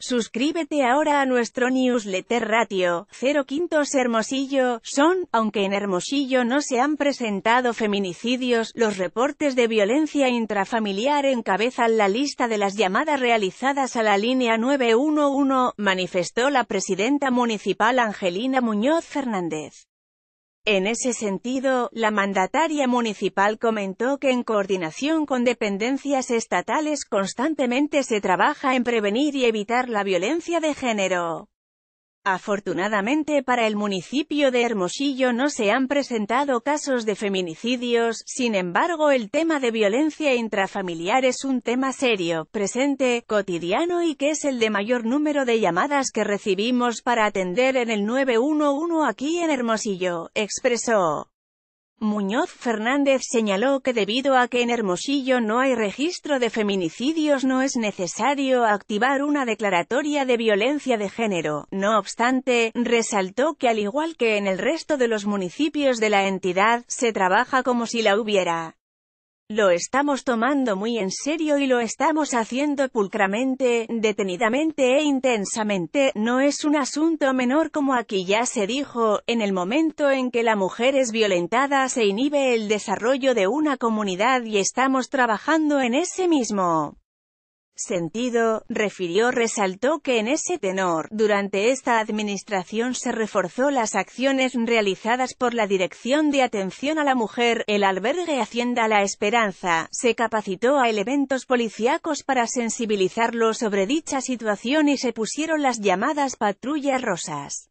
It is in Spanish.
Suscríbete ahora a nuestro newsletter Ratio, Cero Quintos Hermosillo, son, aunque en Hermosillo no se han presentado feminicidios, los reportes de violencia intrafamiliar encabezan la lista de las llamadas realizadas a la línea 911, manifestó la presidenta municipal Angelina Muñoz Fernández. En ese sentido, la mandataria municipal comentó que en coordinación con dependencias estatales constantemente se trabaja en prevenir y evitar la violencia de género. Afortunadamente para el municipio de Hermosillo no se han presentado casos de feminicidios, sin embargo el tema de violencia intrafamiliar es un tema serio, presente, cotidiano y que es el de mayor número de llamadas que recibimos para atender en el 911 aquí en Hermosillo, expresó. Muñoz Fernández señaló que debido a que en Hermosillo no hay registro de feminicidios no es necesario activar una declaratoria de violencia de género. No obstante, resaltó que al igual que en el resto de los municipios de la entidad, se trabaja como si la hubiera. Lo estamos tomando muy en serio y lo estamos haciendo pulcramente, detenidamente e intensamente, no es un asunto menor como aquí ya se dijo, en el momento en que la mujer es violentada se inhibe el desarrollo de una comunidad y estamos trabajando en ese mismo sentido, refirió resaltó que en ese tenor, durante esta administración se reforzó las acciones realizadas por la Dirección de Atención a la Mujer, el albergue Hacienda La Esperanza, se capacitó a elementos policíacos para sensibilizarlo sobre dicha situación y se pusieron las llamadas patrullas rosas.